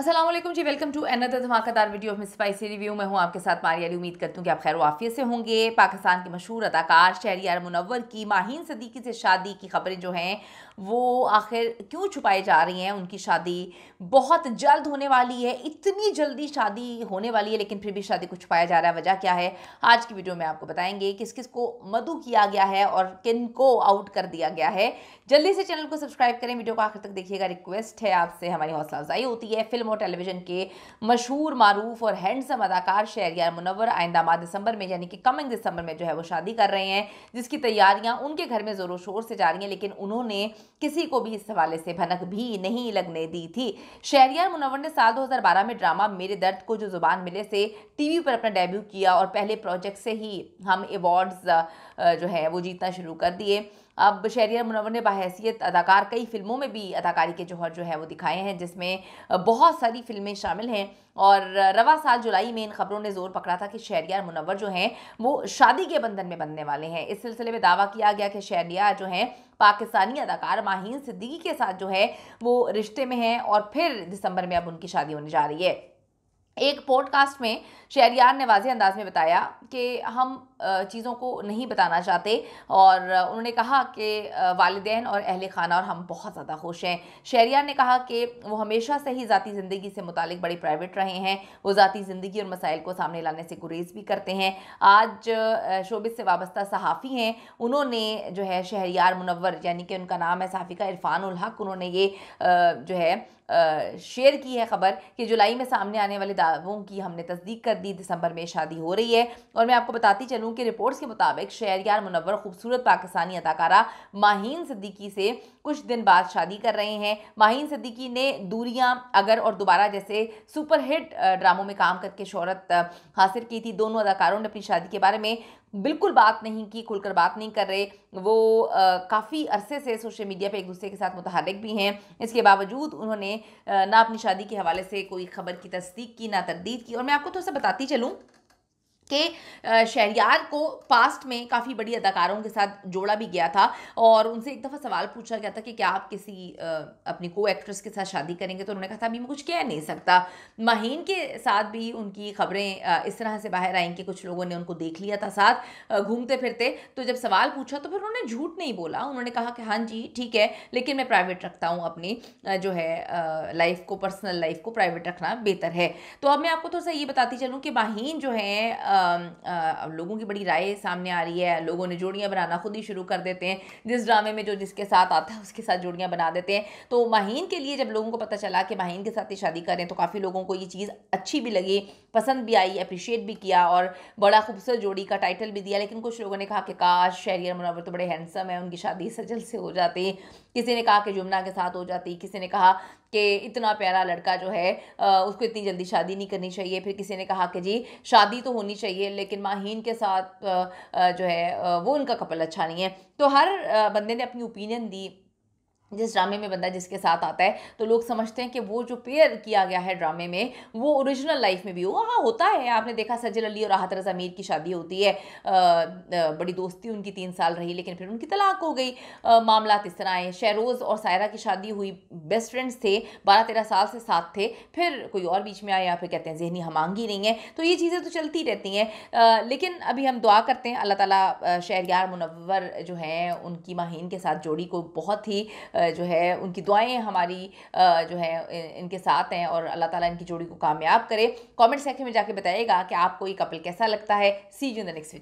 Aslam ji welcome to another धमाकेदार video of spicy review मैं हूँ आपके साथ मारियाली उम्मीद करती हूँ कि आप खैर वाफियत से होंगे पाकिस्तान के मशहूर अदाकार शहरियार मुनवर की माहीन सदीकी से शादी की खबरें जो हैं वो आखिर क्यों छुपाई जा रही हैं उनकी शादी बहुत जल्द होने वाली है इतनी जल्दी शादी होने वाली है लेकिन फिर भी शादी को छुपाया जा रहा है वजह क्या है आज की वीडियो में आपको बताएंगे किस किस को मधु किया गया है और किन को आउट कर दिया गया है जल्दी से चैनल को सब्सक्राइब करें वीडियो को आखिर तक देखिएगा रिक्वेस्ट है आपसे हमारी हौसला अफजाई होती है फिल्म और टेलीविजन के मशहूर मारूफ और हैंडसम اداکار شہریار মুনور આઇંદા ડિસેમ્બર મેં એટલે કે કમિંગ ડિસેમ્બર મેં જો હે વો શાદી કર રહે હે જિસકી તૈયારીયા ઉનકે ઘર મેં જોર-શોર સે જા રહી હૈ લેકિન ઉનહોને કિસી કો ભી ઇસ ખબરે સે ભનક ભી નહીં લગને દી થી શૈર્યાર মুনور ને સાલ 2012 મેં ડ્રામા મેરે dard કો જો Zuban मिले से टीवी પર અપના ડેબ્યુ કિયા ઓર પહેલે પ્રોજેક્ટ સે હી હમ એવોર્ડ્સ જો હે વો જીત ના શુરૂ કર દિયે અબ શૈર્યાર মুনور ને બહાદીયત اداکار કઈ ફિલ્મો મેં ભી اداکارી કે જોહર જો હે વો દિખાયે હે જિસમે બહોત सारी फिल्में शामिल हैं और रवा साल जुलाई में इन खबरों ने जोर पकड़ा था कि शहरियार मुनवर जो हैं वो शादी के बंधन में बनने वाले हैं इस सिलसिले में दावा किया गया कि शहरियार जो हैं पाकिस्तानी अदाकार माहीन सिद्दीकी के साथ जो है वो रिश्ते में हैं और फिर दिसंबर में अब उनकी शादी होने जा रही है एक पॉडकास्ट में शहरियार ने वाजे अंदाज में बताया कि हम चीज़ों को नहीं बताना चाहते और उन्होंने कहा कि वालदेन और अहल खाना और हम बहुत ज़्यादा खुश हैं शहरियार ने कहा कि वो हमेशा से ही ज़ाती ज़िंदगी से मुतल बड़े प्राइवेट रहे हैं वो ज़ाती ज़िंदगी और मसाइल को सामने लाने से गुरेज भी करते हैं आज शोबे से वाबस्ता सहाफ़ी हैं उन्होंने जो है शहरियार मुनवर यानी कि उनका नाम है सहाफ़ी का इरफान उल हक उन्होंने ये जो है शेयर की है ख़बर कि जुलाई में सामने आने वाले दावों की हमने तस्दीक कर दी दिसंबर में शादी हो रही है और मैं आपको बताती चलूँ कि रिपोर्ट्स के मुताबिक शहरियार मुनवर खूबसूरत पाकिस्तानी अदाकारा माहीन सिद्दीकी से कुछ दिन बाद शादी कर रहे हैं माहन सिद्दीकी ने दूरियाँ अगर और दोबारा जैसे सुपरहिट ड्रामों में काम करके शहरत हासिल की थी दोनों अदाकारों ने अपनी शादी के बारे में बिल्कुल बात नहीं की खुलकर बात नहीं कर रहे वो काफ़ी अरसे से सोशल मीडिया पे एक दूसरे के साथ मुतहरक भी हैं इसके बावजूद उन्होंने ना अपनी शादी के हवाले से कोई खबर की तस्दीक की ना तरदीद की और मैं आपको थोड़ा सा बताती चलूँ के शहरियार को पास्ट में काफ़ी बड़ी अदाकारों के साथ जोड़ा भी गया था और उनसे एक दफ़ा सवाल पूछा गया था कि क्या आप किसी अपनी को एक्ट्रेस के साथ शादी करेंगे तो उन्होंने कहा था अभी मैं कुछ कह नहीं सकता माहीन के साथ भी उनकी खबरें इस तरह से बाहर आई कि कुछ लोगों ने उनको देख लिया था साथ घूमते फिरते तो जब सवाल पूछा तो फिर उन्होंने झूठ नहीं बोला उन्होंने कहा कि हाँ जी ठीक है लेकिन मैं प्राइवेट रखता हूँ अपनी जो है लाइफ को पर्सनल लाइफ को प्राइवेट रखना बेहतर है तो अब मैं आपको थोड़ा सा ये बताती चलूँ कि माहीन जो है Um, uh, लोगों की बड़ी राय सामने आ रही है लोगों ने जोड़ियाँ बनाना खुद ही शुरू कर देते हैं जिस ड्रामे में जो जिसके साथ आता है उसके साथ जोड़ियाँ बना देते हैं तो माहन के लिए जब लोगों को पता चला कि माहीन के साथ ही शादी करें तो काफ़ी लोगों को ये चीज़ अच्छी भी लगी पसंद भी आई अप्रिशिएट भी किया और बड़ा खूबसूरत जोड़ी का टाइटल भी दिया लेकिन कुछ लोगों ने कहा कि काश शहरियर मुनवर तो बड़े हैंडसम है उनकी शादी सजल से हो जाती किसी ने कहा कि जुमना के साथ हो जाती किसी ने कहा कि इतना प्यारा लड़का जो है उसको इतनी जल्दी शादी नहीं करनी चाहिए फिर किसी ने कहा कि जी शादी तो होनी चाहिए लेकिन माहीन के साथ जो है वो उनका कपल अच्छा नहीं है तो हर बंदे ने अपनी ओपिनियन दी जिस ड्रामे में बंदा जिसके साथ आता है तो लोग समझते हैं कि वो जो पेयर किया गया है ड्रामे में वो ओरिजिनल लाइफ में भी हो हाँ होता है आपने देखा सजल अली और राहत रजा मीर की शादी होती है आ, आ, बड़ी दोस्ती उनकी तीन साल रही लेकिन फिर उनकी तलाक हो गई मामला इस तरह आए शहरोज़ और सायरा की शादी हुई बेस्ट फ्रेंड्स थे बारह तेरह साल से साथ थे फिर कोई और बीच में आया या फिर कहते हैं जहनी हम हमांगी नहीं है तो ये चीज़ें तो चलती रहती हैं लेकिन अभी हम दुआ करते हैं अल्लाह शहर यार मुनवर जो हैं उनकी माहीन के साथ जोड़ी को बहुत ही जो है उनकी दुआएं हमारी जो है इनके साथ हैं और अल्लाह ताला इनकी जोड़ी को कामयाब करे कमेंट सेक्शन में जाके बताइएगा कि आपको ये कपल कैसा लगता है see you the next video